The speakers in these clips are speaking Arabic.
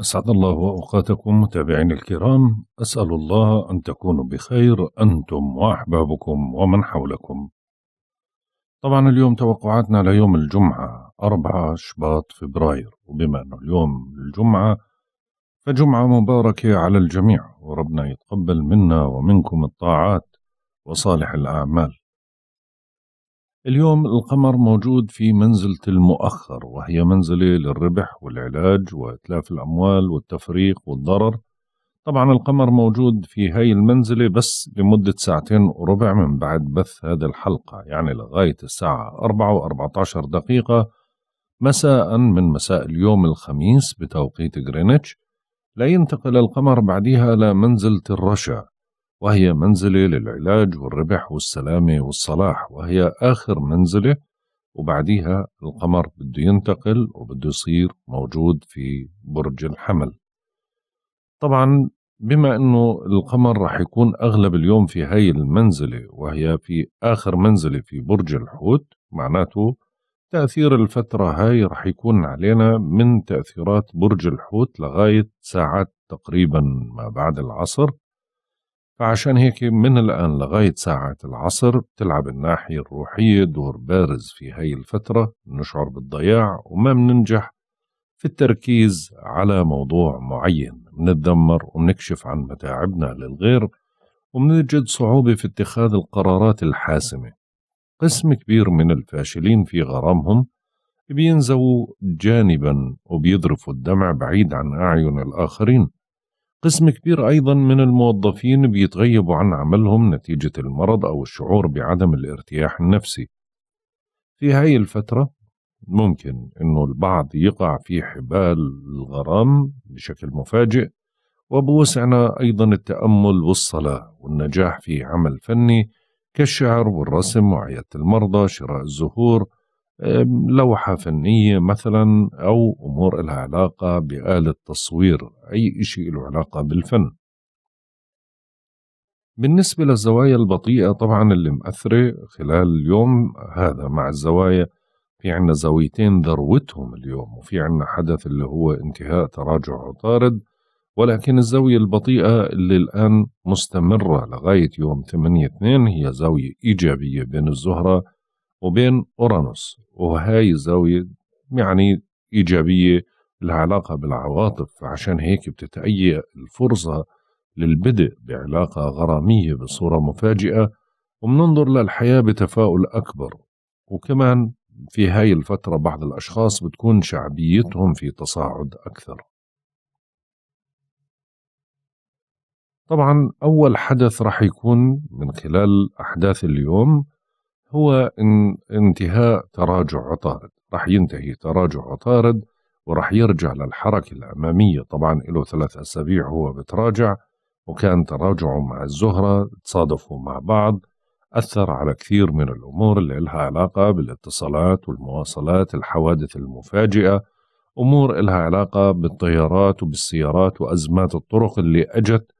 أسعد الله أوقاتكم متابعينا الكرام أسأل الله أن تكونوا بخير أنتم وأحبابكم ومن حولكم طبعا اليوم توقعاتنا ليوم الجمعة 4 شباط فبراير وبما أنه اليوم الجمعة فجمعة مباركة على الجميع وربنا يتقبل منا ومنكم الطاعات وصالح الأعمال اليوم القمر موجود في منزلة المؤخر وهي منزلة للربح والعلاج وإتلاف الأموال والتفريق والضرر طبعا القمر موجود في هاي المنزلة بس لمدة ساعتين وربع من بعد بث هذه الحلقة يعني لغاية الساعة 4 و 14 دقيقة مساء من مساء اليوم الخميس بتوقيت غرينتش لا ينتقل القمر بعدها لمنزلة الرشا وهي منزلة للعلاج والربح والسلامة والصلاح وهي آخر منزلة وبعديها القمر بده ينتقل وبده يصير موجود في برج الحمل طبعا بما أنه القمر رح يكون أغلب اليوم في هاي المنزلة وهي في آخر منزلة في برج الحوت معناته تأثير الفترة هاي رح يكون علينا من تأثيرات برج الحوت لغاية ساعات تقريبا ما بعد العصر فعشان هيك من الآن لغاية ساعات العصر بتلعب الناحية الروحية دور بارز في هاي الفترة نشعر بالضياع وما مننجح في التركيز على موضوع معين منتذمر ومنكشف عن متاعبنا للغير ومنجد صعوبة في اتخاذ القرارات الحاسمة قسم كبير من الفاشلين في غرامهم بينزووا جانبا وبيذرفوا الدمع بعيد عن أعين الآخرين قسم كبير أيضا من الموظفين بيتغيبوا عن عملهم نتيجة المرض أو الشعور بعدم الارتياح النفسي في هاي الفترة ممكن أنه البعض يقع في حبال الغرام بشكل مفاجئ وبوسعنا أيضا التأمل والصلاة والنجاح في عمل فني كالشعر والرسم وعيادة المرضى شراء الزهور لوحة فنية مثلا أو أمور لها علاقة بآلة تصوير أي شيء له علاقة بالفن بالنسبة للزوايا البطيئة طبعا اللي مأثرة خلال اليوم هذا مع الزوايا في عنا زاويتين ذروتهم اليوم وفي عنا حدث اللي هو انتهاء تراجع عطارد ولكن الزاوية البطيئة اللي الآن مستمرة لغاية يوم 8 2 هي زاوية إيجابية بين الزهرة وبين أورانوس وهاي الزاوية يعني إيجابية العلاقة بالعواطف فعشان هيك بتتأيئ الفرصة للبدء بعلاقة غرامية بصورة مفاجئة ومننظر للحياة بتفاؤل أكبر وكمان في هاي الفترة بعض الأشخاص بتكون شعبيتهم في تصاعد أكثر طبعا أول حدث رح يكون من خلال أحداث اليوم هو إن انتهاء تراجع عطارد راح ينتهي تراجع عطارد وراح يرجع للحركة الأمامية طبعا له ثلاث أسابيع هو بتراجع وكان تراجعه مع الزهرة تصادفوا مع بعض أثر على كثير من الأمور اللي لها علاقة بالاتصالات والمواصلات الحوادث المفاجئة أمور لها علاقة بالطيارات وبالسيارات وأزمات الطرق اللي أجت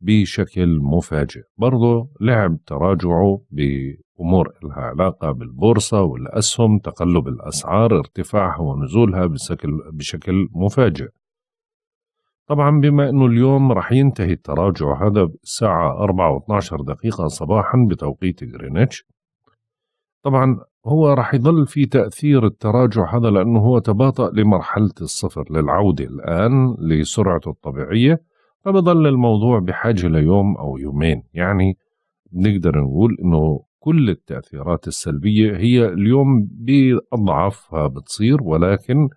بشكل مفاجئ برضه لعب تراجعه أمور لها علاقة بالبورصة والأسهم تقلب الأسعار ارتفاعها ونزولها بشكل, بشكل مفاجئ طبعا بما أنه اليوم رح ينتهي التراجع هذا الساعة 4 و 12 دقيقة صباحا بتوقيت غرينتش طبعا هو رح يضل في تأثير التراجع هذا لأنه هو تباطأ لمرحلة الصفر للعودة الآن لسرعته الطبيعية فبظل الموضوع بحاجة ليوم أو يومين يعني نقدر نقول إنه كل التأثيرات السلبية هي اليوم بأضعفها بتصير ولكن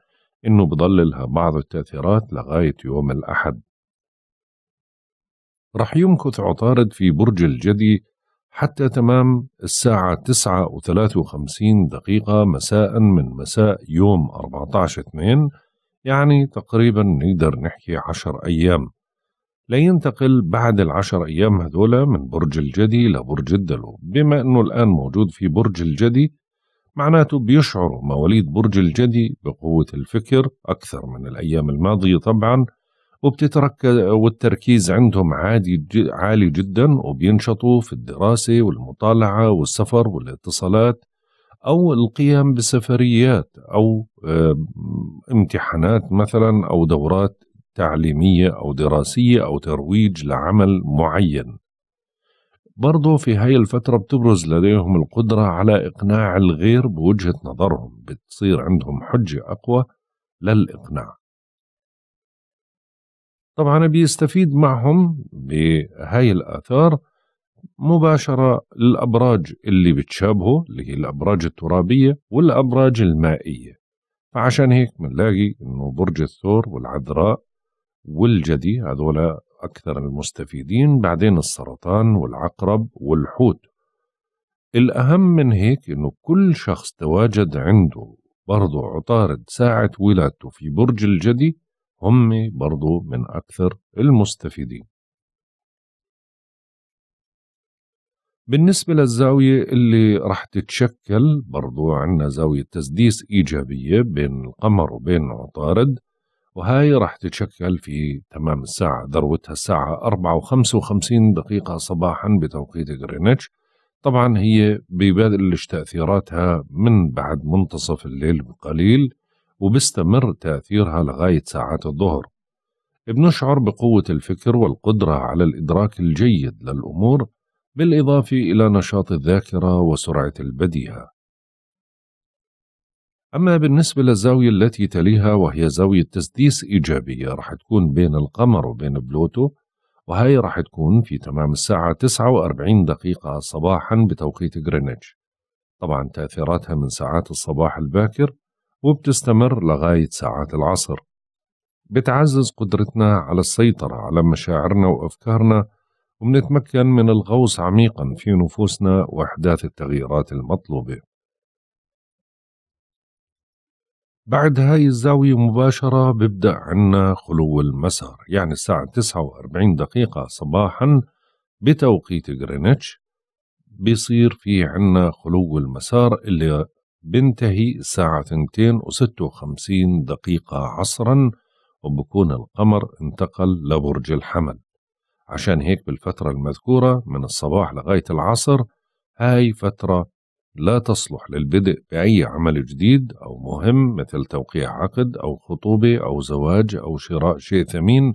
إنه بضل لها بعض التأثيرات لغاية يوم الأحد رح يمكث عطارد في برج الجدي حتى تمام الساعة تسعة و وخمسين دقيقة مساء من مساء يوم 14 2 يعني تقريبا نقدر نحكي 10 أيام لا ينتقل بعد العشر أيام هذولا من برج الجدي لبرج الدلو بما أنه الآن موجود في برج الجدي معناته بيشعر مواليد برج الجدي بقوة الفكر أكثر من الأيام الماضية طبعا وبتتركز والتركيز عندهم عادي عالي جدا وبينشطوا في الدراسة والمطالعة والسفر والاتصالات أو القيام بسفريات أو آه، امتحانات مثلا أو دورات تعليمية أو دراسية أو ترويج لعمل معين برضو في هاي الفترة بتبرز لديهم القدرة على إقناع الغير بوجهة نظرهم بتصير عندهم حجة أقوى للإقناع طبعا بيستفيد معهم بهاي الآثار مباشرة الأبراج اللي بتشابهه اللي هي الأبراج الترابية والأبراج المائية فعشان هيك بنلاقي إنه برج الثور والعذراء والجدي هذول أكثر المستفيدين بعدين السرطان والعقرب والحوت الأهم من هيك إنه كل شخص تواجد عنده برضو عطارد ساعة ولادته في برج الجدي هم برضو من أكثر المستفيدين بالنسبة للزاوية اللي رح تتشكل برضو عنا زاوية تسديس إيجابية بين القمر وبين عطارد وهاي راح تتشكل في تمام الساعة ذروتها الساعة 4 و55 دقيقة صباحا بتوقيت غرينتش طبعا هي ببلش تأثيراتها من بعد منتصف الليل بقليل وبستمر تأثيرها لغاية ساعات الظهر بنشعر بقوة الفكر والقدرة على الإدراك الجيد للأمور بالإضافة إلى نشاط الذاكرة وسرعة البديهة أما بالنسبة للزاوية التي تليها وهي زاوية تسديس إيجابية راح تكون بين القمر وبين بلوتو وهي راح تكون في تمام الساعة 49 دقيقة صباحا بتوقيت غرينتش طبعا تأثيراتها من ساعات الصباح الباكر وبتستمر لغاية ساعات العصر بتعزز قدرتنا على السيطرة على مشاعرنا وأفكارنا وبنتمكن من الغوص عميقا في نفوسنا وإحداث التغييرات المطلوبة بعد هاي الزاوية مباشرة ببدأ عنا خلو المسار يعني الساعة 49 دقيقة صباحا بتوقيت غرينتش بيصير في عنا خلو المسار اللي بنتهي الساعة 2 وستة وخمسين دقيقة عصرا وبكون القمر انتقل لبرج الحمل عشان هيك بالفترة المذكورة من الصباح لغاية العصر هاي فترة لا تصلح للبدء بأي عمل جديد أو مهم مثل توقيع عقد أو خطوبة أو زواج أو شراء شيء ثمين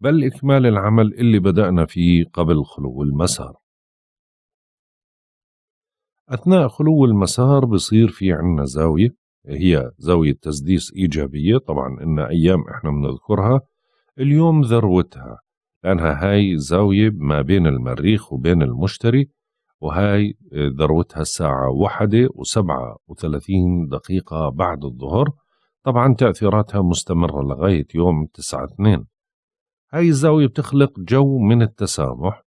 بل إكمال العمل اللي بدأنا فيه قبل خلو المسار أثناء خلو المسار بصير في عنا زاوية هي زاوية تسديس إيجابية طبعا إن أيام إحنا بنذكرها اليوم ذروتها لأنها هاي زاوية ما بين المريخ وبين المشتري وهاي آه، ذروتها الساعة واحدة وسبعة وثلاثين دقيقة بعد الظهر طبعا تأثيراتها مستمرة لغاية يوم تسعة اثنين هاي الزاوية بتخلق جو من التسامح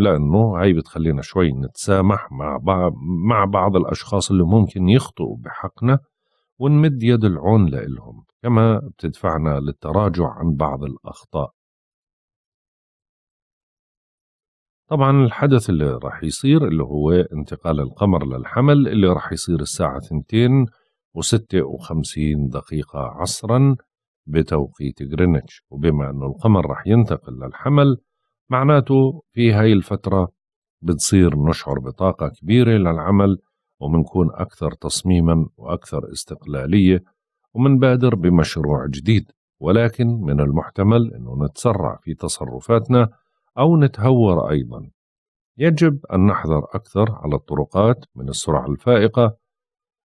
لأنه هاي بتخلينا شوي نتسامح مع بعض, مع بعض الأشخاص اللي ممكن يخطئوا بحقنا ونمد يد العون لإلهم كما بتدفعنا للتراجع عن بعض الأخطاء طبعا الحدث اللي راح يصير اللي هو انتقال القمر للحمل اللي راح يصير الساعة 2 و56 دقيقة عصرا بتوقيت جرينتش وبما أنه القمر راح ينتقل للحمل معناته في هاي الفترة بتصير نشعر بطاقة كبيرة للعمل ومنكون أكثر تصميما وأكثر استقلالية ومنبادر بمشروع جديد ولكن من المحتمل أنه نتسرع في تصرفاتنا أو نتهور أيضا يجب أن نحذر أكثر على الطرقات من السرعة الفائقة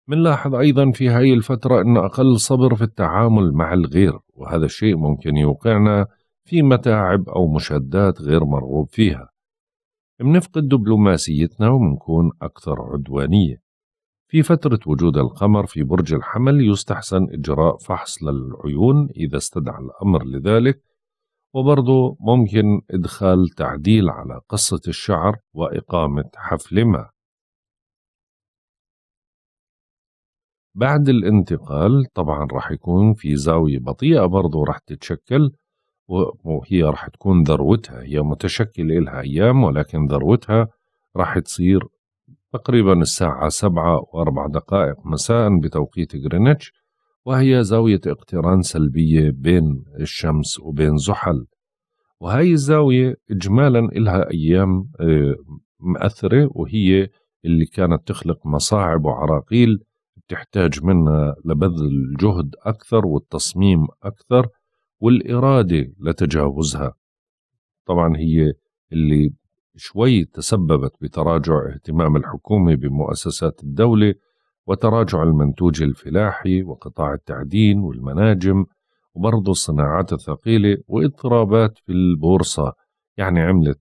منلاحظ أيضا في هاي الفترة أن أقل صبر في التعامل مع الغير وهذا الشيء ممكن يوقعنا في متاعب أو مشادات غير مرغوب فيها منفقد دبلوماسيتنا ومنكون أكثر عدوانية في فترة وجود القمر في برج الحمل يستحسن إجراء فحص للعيون إذا استدعى الأمر لذلك وبرضه ممكن إدخال تعديل على قصة الشعر وإقامة حفل ما بعد الانتقال طبعا راح يكون في زاوية بطيئة برضه راح تتشكل وهي راح تكون ذروتها هي متشكلة إلها أيام ولكن ذروتها راح تصير تقريبا الساعة سبعة وأربع دقائق مساء بتوقيت غرينتش وهي زاوية اقتران سلبية بين الشمس وبين زحل وهي الزاوية إجمالا إلها أيام آه، مأثرة وهي اللي كانت تخلق مصاعب وعراقيل بتحتاج منا لبذل الجهد أكثر والتصميم أكثر والإرادة لتجاوزها طبعا هي اللي شوي تسببت بتراجع اهتمام الحكومة بمؤسسات الدولة وتراجع المنتوج الفلاحي وقطاع التعدين والمناجم وبرضه الصناعات الثقيلة واضطرابات في البورصة يعني عملت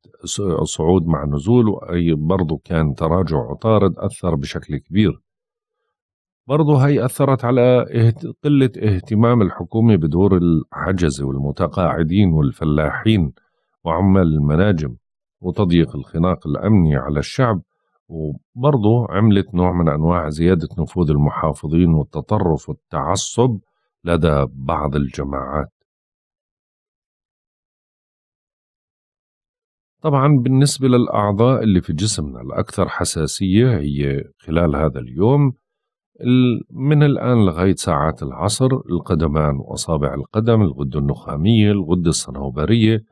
صعود مع نزول وأي برضو كان تراجع عطارد أثر بشكل كبير برضه هي أثرت على قلة اهتمام الحكومة بدور العجزة والمتقاعدين والفلاحين وعمال المناجم وتضييق الخناق الأمني على الشعب وبرضه عملت نوع من أنواع زيادة نفوذ المحافظين والتطرف والتعصب لدى بعض الجماعات طبعا بالنسبة للأعضاء اللي في جسمنا الأكثر حساسية هي خلال هذا اليوم من الآن لغاية ساعات العصر القدمان وأصابع القدم الغدة النخامية الغدة الصنوبرية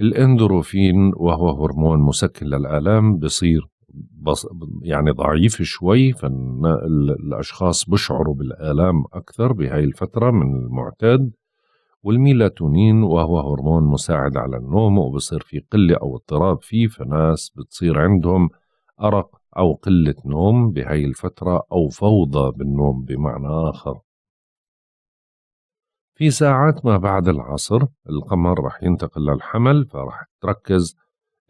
الاندروفين وهو هرمون مسكن للآلام بصير بص يعني ضعيف شوي فالأشخاص بشعروا بالآلام أكثر بهاي الفترة من المعتاد والميلاتونين وهو هرمون مساعد على النوم وبصير في قلة أو اضطراب فيه فناس بتصير عندهم أرق أو قلة نوم بهاي الفترة أو فوضى بالنوم بمعنى آخر في ساعات ما بعد العصر القمر رح ينتقل للحمل فرح تركز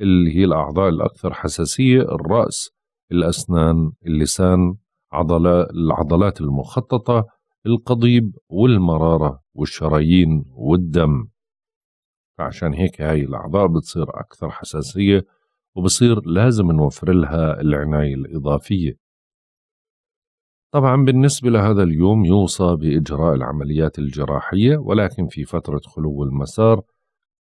اللي هي الأعضاء الأكثر حساسية الرأس الأسنان اللسان عضلات العضلات المخططة القضيب والمرارة والشرايين والدم فعشان هيك هاي الأعضاء بتصير أكثر حساسية وبصير لازم نوفر لها العناية الإضافية طبعا بالنسبة لهذا اليوم يوصى بإجراء العمليات الجراحية ولكن في فترة خلو المسار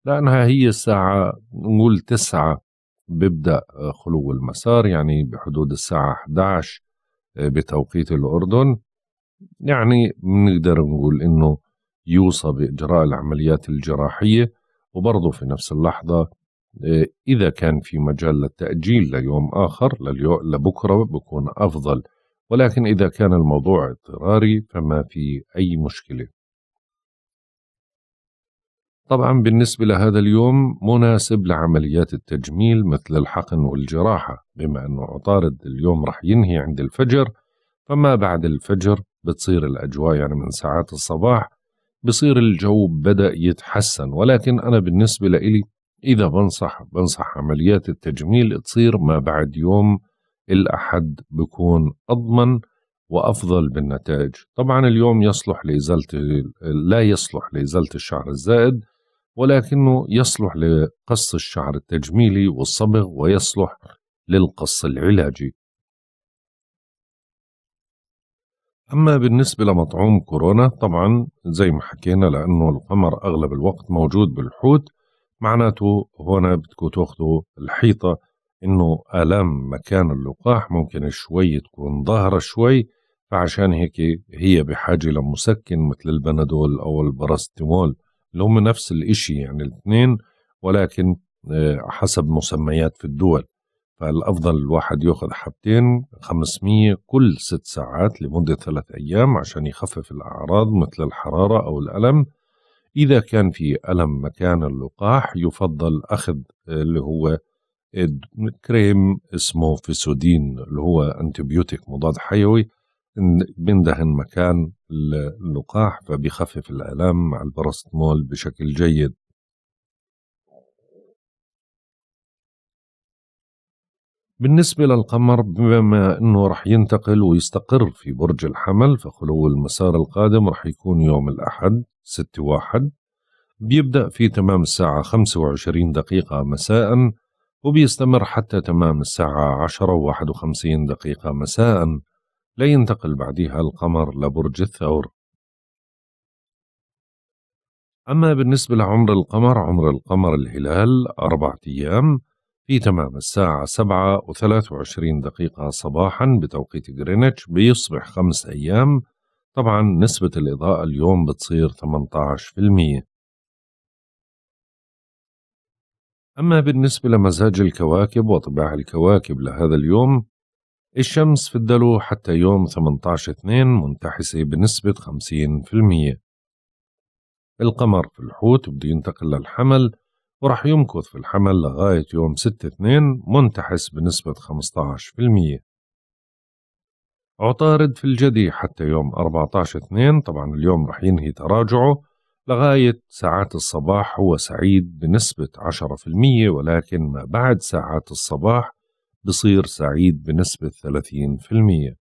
لأنها هي الساعة نقول تسعة بيبدأ آه، خلو المسار يعني بحدود الساعة 11 آه، بتوقيت الأردن يعني بنقدر نقول إنه يوصى بإجراء العمليات الجراحية وبرضه في نفس اللحظة آه، إذا كان في مجال للتأجيل ليوم آخر لبكرة بكون أفضل ولكن إذا كان الموضوع اضطراري فما في أي مشكلة طبعا بالنسبة لهذا اليوم مناسب لعمليات التجميل مثل الحقن والجراحة بما أنه عطارد اليوم رح ينهي عند الفجر فما بعد الفجر بتصير الأجواء يعني من ساعات الصباح بصير الجو بدأ يتحسن ولكن أنا بالنسبة لإلي إذا بنصح بنصح عمليات التجميل تصير ما بعد يوم الأحد بكون أضمن وأفضل بالنتائج طبعا اليوم يصلح لإزالة لا يصلح لإزالة الشعر الزائد ولكنه يصلح لقص الشعر التجميلي والصبغ ويصلح للقص العلاجي أما بالنسبة لمطعوم كورونا طبعا زي ما حكينا لأنه القمر أغلب الوقت موجود بالحوت معناته هنا بدكم تاخذوا الحيطة إنه آلام مكان اللقاح ممكن شوي تكون ظاهرة شوي فعشان هيك هي بحاجة لمسكن مثل البنادول أو البراستيمول اللي هم نفس الإشي يعني الاثنين ولكن آه، حسب مسميات في الدول فالأفضل الواحد يأخذ حبتين 500 كل ست ساعات لمدة ثلاث أيام عشان يخفف الأعراض مثل الحرارة أو الألم إذا كان في ألم مكان اللقاح يفضل أخذ آه، اللي هو آه، كريم اسمه فيسودين اللي هو أنتبيوتيك مضاد حيوي بندهن مكان اللقاح فبيخفف الآلام مع البراستمول بشكل جيد بالنسبة للقمر بما أنه رح ينتقل ويستقر في برج الحمل فخلو المسار القادم رح يكون يوم الأحد 6 واحد بيبدأ في تمام الساعة خمسة وعشرين دقيقة مساء وبيستمر حتى تمام الساعة عشرة وواحد وخمسين دقيقة مساء لا ينتقل بعدها القمر لبرج الثور أما بالنسبة لعمر القمر عمر القمر الهلال أربعة أيام في تمام الساعة سبعة وثلاث وعشرين دقيقة صباحا بتوقيت غرينتش بيصبح خمس أيام طبعا نسبة الإضاءة اليوم بتصير 18% أما بالنسبة لمزاج الكواكب وطباع الكواكب لهذا اليوم الشمس في الدلو حتى يوم 18/2 منتحسة بنسبة 50% القمر في الحوت بده ينتقل للحمل ورح يمكث في الحمل لغاية يوم 6/2 منتحس بنسبة 15% عطارد في الجدي حتى يوم 14/2 طبعا اليوم رح ينهي تراجعه لغاية ساعات الصباح هو سعيد بنسبة 10% ولكن ما بعد ساعات الصباح بصير سعيد بنسبة 30%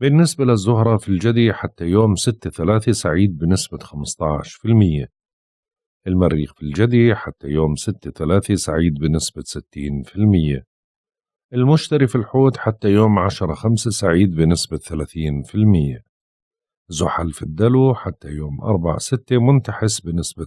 بالنسبة للزهرة في الجدي حتى يوم 6/3 سعيد بنسبة 15% المريخ في الجدي حتى يوم 6/3 سعيد بنسبة 60% المشتري في الحوت حتى يوم 10/5 سعيد بنسبة 30% زحل في الدلو حتى يوم 4/6 منتحس بنسبة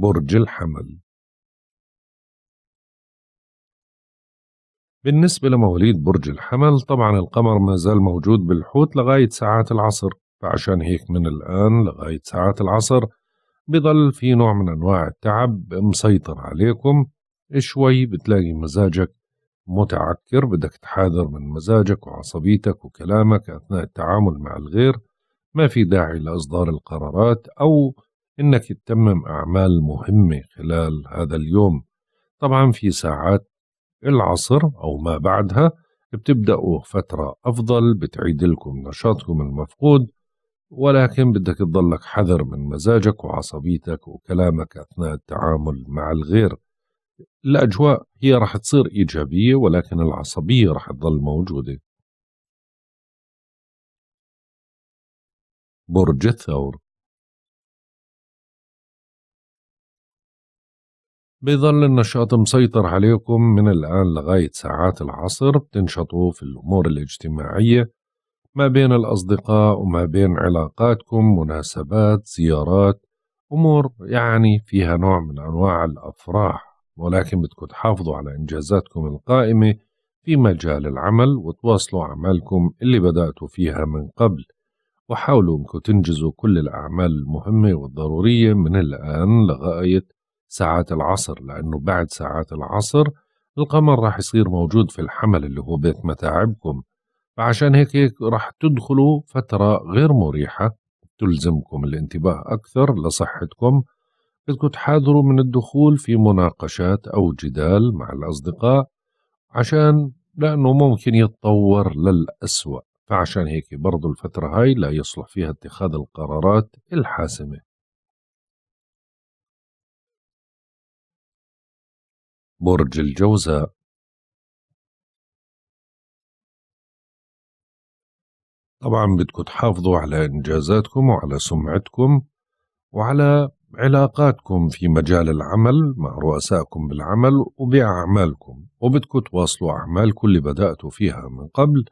برج الحمل بالنسبة لمواليد برج الحمل طبعا القمر ما زال موجود بالحوت لغاية ساعات العصر فعشان هيك من الآن لغاية ساعات العصر بضل في نوع من أنواع التعب مسيطر عليكم شوي بتلاقي مزاجك متعكر بدك تحاذر من مزاجك وعصبيتك وكلامك أثناء التعامل مع الغير ما في داعي لإصدار القرارات أو إنك تتمم أعمال مهمة خلال هذا اليوم طبعا في ساعات العصر أو ما بعدها بتبدأوا فترة أفضل بتعيد لكم نشاطكم المفقود ولكن بدك تضلك حذر من مزاجك وعصبيتك وكلامك أثناء التعامل مع الغير الأجواء هي رح تصير إيجابية ولكن العصبية رح تضل موجودة برج الثور بيظل النشاط مسيطر عليكم من الآن لغاية ساعات العصر بتنشطوا في الأمور الاجتماعية ما بين الأصدقاء وما بين علاقاتكم مناسبات زيارات أمور يعني فيها نوع من أنواع الأفراح ولكن بدكم تحافظوا على إنجازاتكم القائمة في مجال العمل وتواصلوا أعمالكم اللي بدأتوا فيها من قبل وحاولوا أنكم تنجزوا كل الأعمال المهمة والضرورية من الآن لغاية ساعات العصر لأنه بعد ساعات العصر القمر راح يصير موجود في الحمل اللي هو بيت متاعبكم فعشان هيك, راح تدخلوا فترة غير مريحة تلزمكم الانتباه أكثر لصحتكم بدكم تحاذروا من الدخول في مناقشات أو جدال مع الأصدقاء عشان لأنه ممكن يتطور للأسوأ فعشان هيك برضو الفترة هاي لا يصلح فيها اتخاذ القرارات الحاسمة برج الجوزاء طبعا بدكم تحافظوا على إنجازاتكم وعلى سمعتكم وعلى علاقاتكم في مجال العمل مع رؤسائكم بالعمل وبأعمالكم وبدكم تواصلوا أعمالكم اللي بدأتوا فيها من قبل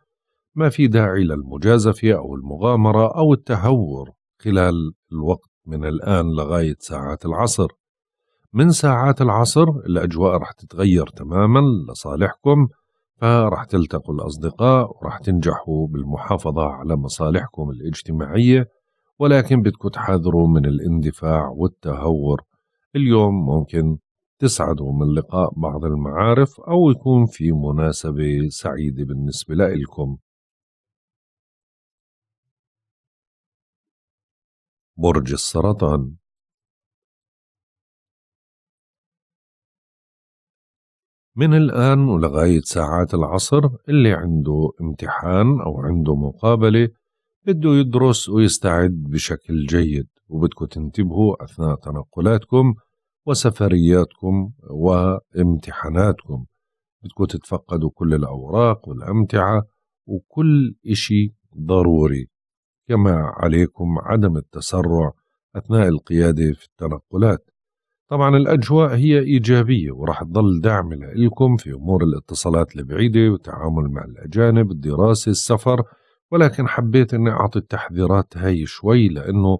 ما في داعي للمجازفة أو المغامرة أو التهور خلال الوقت من الآن لغاية ساعات العصر من ساعات العصر الأجواء رح تتغير تماما لصالحكم فرح تلتقوا الأصدقاء ورح تنجحوا بالمحافظة على مصالحكم الاجتماعية ولكن بدكم تحذروا من الاندفاع والتهور اليوم ممكن تسعدوا من لقاء بعض المعارف أو يكون في مناسبة سعيدة بالنسبة لإلكم برج السرطان من الآن ولغاية ساعات العصر اللي عنده امتحان أو عنده مقابلة بده يدرس ويستعد بشكل جيد وبدكم تنتبهوا أثناء تنقلاتكم وسفرياتكم وامتحاناتكم بدكم تتفقدوا كل الأوراق والأمتعة وكل إشي ضروري كما عليكم عدم التسرع أثناء القيادة في التنقلات طبعا الأجواء هي إيجابية وراح تظل داعمة لكم في أمور الاتصالات البعيدة والتعامل مع الأجانب الدراسة السفر ولكن حبيت أني أعطي التحذيرات هاي شوي لأنه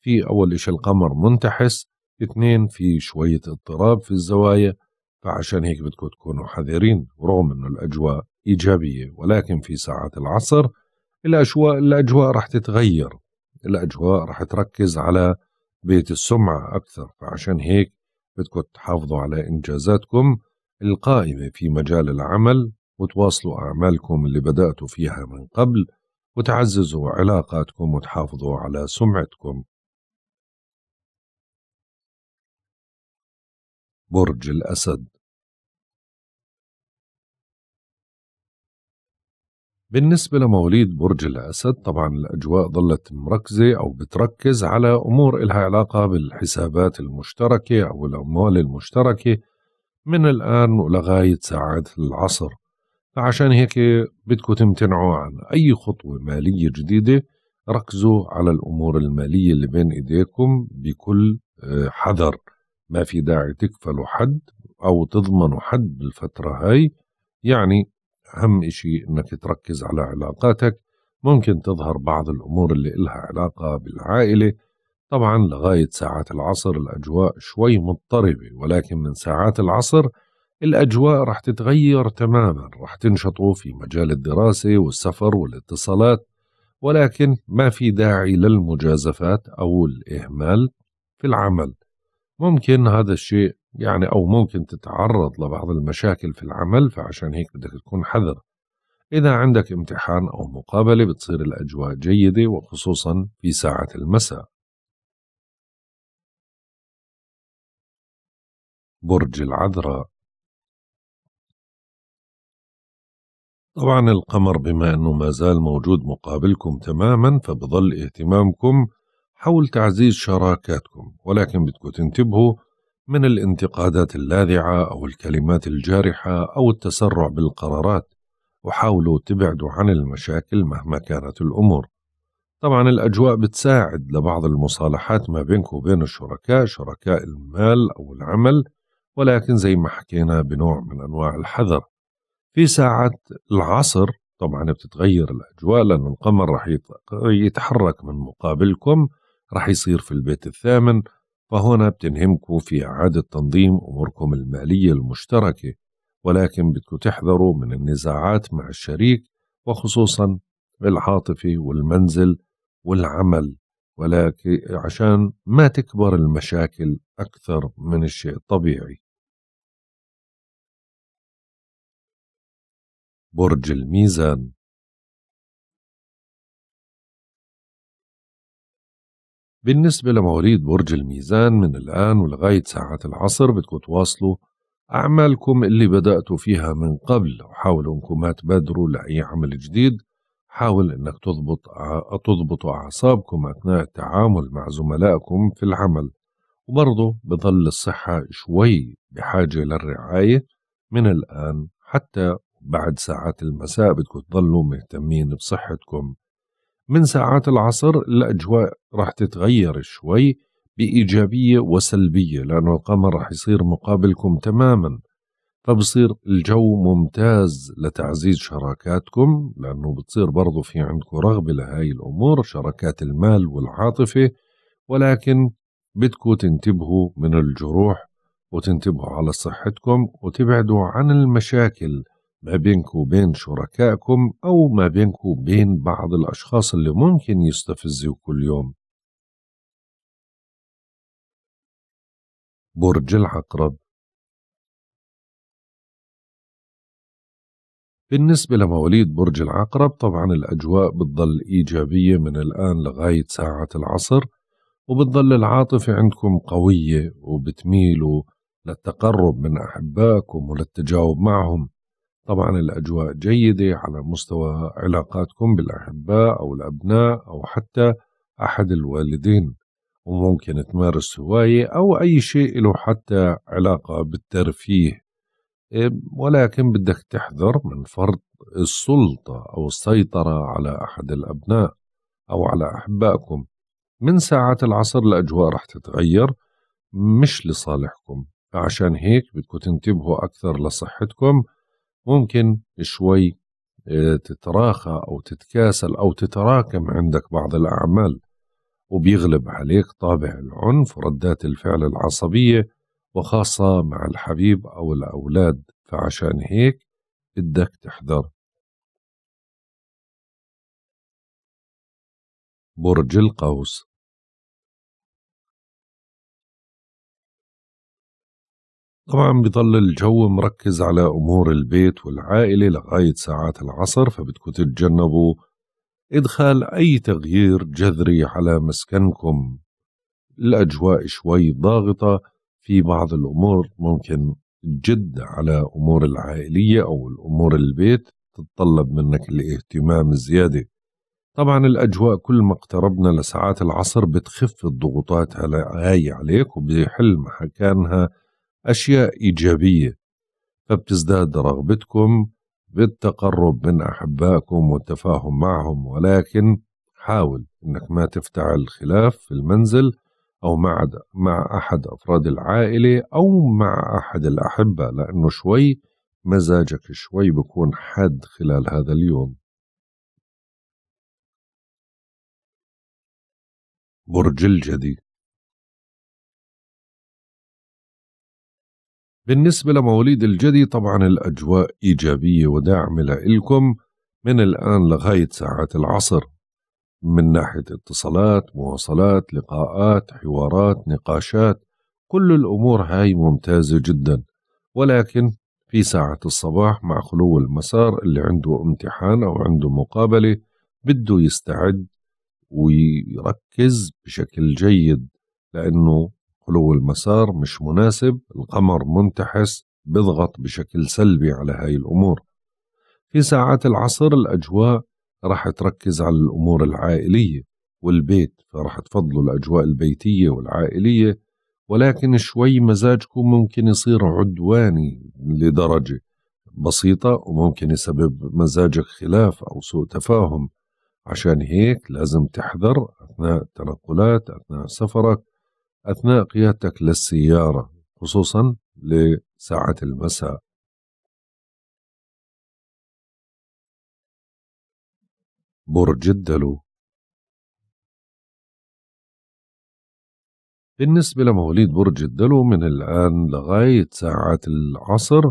في أول إشي القمر منتحس اثنين في شوية اضطراب في الزوايا فعشان هيك بدكم تكونوا حذرين رغم أنه الأجواء إيجابية ولكن في ساعات العصر الأجواء الأجواء راح تتغير الأجواء راح تركز على بيت السمعة أكثر فعشان هيك بدكم تحافظوا على إنجازاتكم القائمة في مجال العمل وتواصلوا أعمالكم اللي بدأتوا فيها من قبل وتعززوا علاقاتكم وتحافظوا على سمعتكم برج الأسد بالنسبة لمواليد برج الأسد طبعا الأجواء ظلت مركزة أو بتركز على أمور إلها علاقة بالحسابات المشتركة أو الأموال المشتركة من الآن ولغاية ساعات العصر فعشان هيك بدكم تمتنعوا عن أي خطوة مالية جديدة ركزوا على الأمور المالية اللي بين إيديكم بكل آه، حذر ما في داعي تكفلوا حد أو تضمنوا حد بالفترة هاي يعني أهم إشي أنك تركز على علاقاتك ممكن تظهر بعض الأمور اللي إلها علاقة بالعائلة طبعا لغاية ساعات العصر الأجواء شوي مضطربة ولكن من ساعات العصر الأجواء رح تتغير تماما رح تنشطوا في مجال الدراسة والسفر والاتصالات ولكن ما في داعي للمجازفات أو الإهمال في العمل ممكن هذا الشيء يعني أو ممكن تتعرض لبعض المشاكل في العمل فعشان هيك بدك تكون حذر إذا عندك امتحان أو مقابلة بتصير الأجواء جيدة وخصوصا في ساعة المساء برج العذراء طبعا القمر بما أنه ما زال موجود مقابلكم تماما فبظل اهتمامكم حول تعزيز شراكاتكم ولكن بدكم تنتبهوا من الانتقادات اللاذعة أو الكلمات الجارحة أو التسرع بالقرارات وحاولوا تبعدوا عن المشاكل مهما كانت الأمور طبعا الأجواء بتساعد لبعض المصالحات ما بينك وبين الشركاء شركاء المال أو العمل ولكن زي ما حكينا بنوع من أنواع الحذر في ساعات العصر طبعا بتتغير الأجواء لأن القمر رح يتحرك من مقابلكم رح يصير في البيت الثامن فهنا بتنهمكم في إعادة تنظيم أموركم المالية المشتركة ولكن بدكم تحذروا من النزاعات مع الشريك وخصوصا العاطفة والمنزل والعمل ولكن عشان ما تكبر المشاكل أكثر من الشيء الطبيعي برج الميزان بالنسبة لمواليد برج الميزان من الآن ولغاية ساعة العصر بدكم تواصلوا أعمالكم اللي بدأتوا فيها من قبل وحاولوا أنكم ما تبادروا لأي عمل جديد حاول أنك تضبط تضبطوا أعصابكم أثناء التعامل مع زملائكم في العمل وبرضه بظل الصحة شوي بحاجة للرعاية من الآن حتى بعد ساعات المساء بدكم تضلوا مهتمين بصحتكم من ساعات العصر الأجواء راح تتغير شوي بإيجابية وسلبية لأنه القمر راح يصير مقابلكم تماما فبصير الجو ممتاز لتعزيز شراكاتكم لأنه بتصير برضو في عندكم رغبة لهاي الأمور شراكات المال والعاطفة ولكن بدكم تنتبهوا من الجروح وتنتبهوا على صحتكم وتبعدوا عن المشاكل ما بينك وبين شركائكم أو ما بينك وبين بعض الأشخاص اللي ممكن يستفزوا كل يوم برج العقرب بالنسبة لمواليد برج العقرب طبعا الأجواء بتظل إيجابية من الآن لغاية ساعة العصر وبتظل العاطفة عندكم قوية وبتميلوا للتقرب من أحبائكم وللتجاوب معهم طبعا الأجواء جيدة على مستوى علاقاتكم بالأحباء أو الأبناء أو حتى أحد الوالدين وممكن تمارس هواية أو أي شيء له حتى علاقة بالترفيه ولكن بدك تحذر من فرض السلطة أو السيطرة على أحد الأبناء أو على أحبائكم من ساعات العصر الأجواء رح تتغير مش لصالحكم فعشان هيك بدكم تنتبهوا أكثر لصحتكم ممكن شوي آه، تتراخى أو تتكاسل أو تتراكم عندك بعض الأعمال وبيغلب عليك طابع العنف وردات الفعل العصبية وخاصة مع الحبيب أو الأولاد فعشان هيك بدك تحذر برج القوس طبعا بضل الجو مركز على أمور البيت والعائلة لغاية ساعات العصر فبدكم تتجنبوا إدخال أي تغيير جذري على مسكنكم الأجواء شوي ضاغطة في بعض الأمور ممكن جد على أمور العائلية أو الأمور البيت تتطلب منك الاهتمام الزيادة طبعا الأجواء كل ما اقتربنا لساعات العصر بتخف الضغوطات هاي عليك وبيحل محكانها أشياء إيجابية فبتزداد رغبتكم بالتقرب من أحبائكم والتفاهم معهم ولكن حاول أنك ما تفتعل الخلاف في المنزل أو مع مع أحد أفراد العائلة أو مع أحد الأحبة لأنه شوي مزاجك شوي بكون حاد خلال هذا اليوم برج الجدي بالنسبة لمواليد الجدي طبعا الأجواء إيجابية وداعمة لإلكم من الآن لغاية ساعات العصر من ناحية اتصالات مواصلات لقاءات حوارات نقاشات كل الأمور هاي ممتازة جدا ولكن في ساعة الصباح مع خلو المسار اللي عنده امتحان أو عنده مقابلة بده يستعد ويركز بشكل جيد لأنه خلو المسار مش مناسب القمر منتحس بيضغط بشكل سلبي على هاي الأمور في ساعات العصر الأجواء راح تركز على الأمور العائلية والبيت فراح تفضلوا الأجواء البيتية والعائلية ولكن شوي مزاجكم ممكن يصير عدواني لدرجة بسيطة وممكن يسبب مزاجك خلاف أو سوء تفاهم عشان هيك لازم تحذر أثناء التنقلات أثناء سفرك أثناء قيادتك للسيارة خصوصا لساعة المساء برج الدلو بالنسبة لمواليد برج الدلو من الآن لغاية ساعة العصر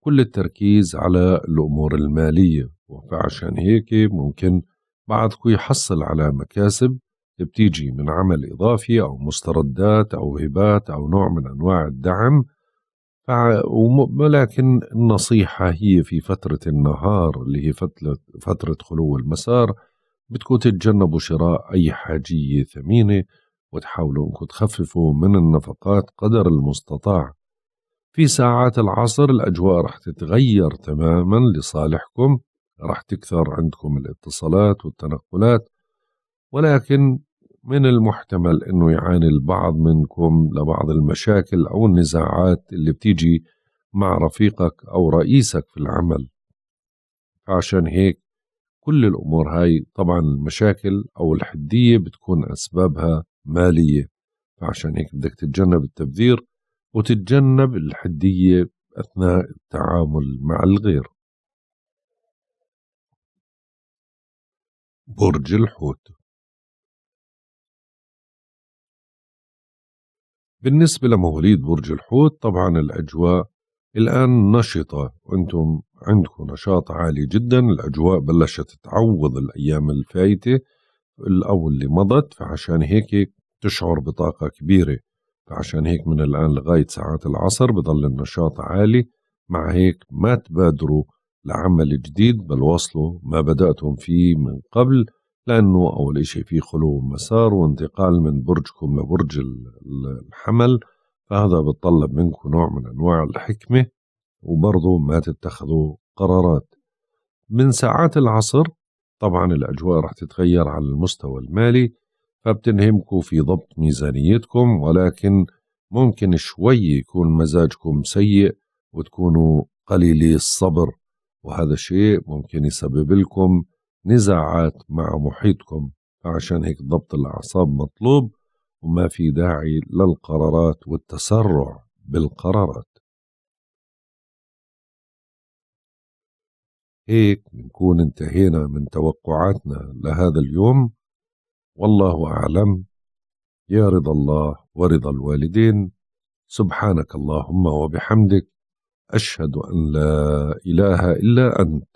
كل التركيز على الأمور المالية وفعشان هيك ممكن بعضكم يحصل على مكاسب بتيجي من عمل إضافي أو مستردات أو هبات أو نوع من أنواع الدعم ولكن النصيحة هي في فترة النهار اللي هي فترة, فترة خلو المسار بدكم تتجنبوا شراء أي حاجية ثمينة وتحاولوا أنكم تخففوا من النفقات قدر المستطاع في ساعات العصر الأجواء رح تتغير تماما لصالحكم رح تكثر عندكم الاتصالات والتنقلات ولكن من المحتمل انه يعاني البعض منكم لبعض المشاكل او النزاعات اللي بتيجي مع رفيقك او رئيسك في العمل عشان هيك كل الامور هاي طبعا المشاكل او الحديه بتكون اسبابها ماليه فعشان هيك بدك تتجنب التبذير وتتجنب الحديه اثناء التعامل مع الغير برج الحوت بالنسبة لمواليد برج الحوت طبعا الأجواء الآن نشطة وأنتم عندكم نشاط عالي جدا الأجواء بلشت تعوض الأيام الفايتة أو اللي مضت فعشان هيك تشعر بطاقة كبيرة فعشان هيك من الآن لغاية ساعات العصر بضل النشاط عالي مع هيك ما تبادروا لعمل جديد بل واصلوا ما بدأتم فيه من قبل لأنه أول شيء في خلو مسار وانتقال من برجكم لبرج الحمل فهذا بتطلب منكم نوع من أنواع الحكمة وبرضه ما تتخذوا قرارات من ساعات العصر طبعا الأجواء رح تتغير على المستوى المالي فبتنهمكم في ضبط ميزانيتكم ولكن ممكن شوي يكون مزاجكم سيء وتكونوا قليلي الصبر وهذا الشيء ممكن يسبب لكم نزاعات مع محيطكم عشان هيك ضبط الأعصاب مطلوب وما في داعي للقرارات والتسرع بالقرارات هيك بنكون انتهينا من توقعاتنا لهذا اليوم والله أعلم يا رضا الله ورضا الوالدين سبحانك اللهم وبحمدك أشهد أن لا إله إلا أنت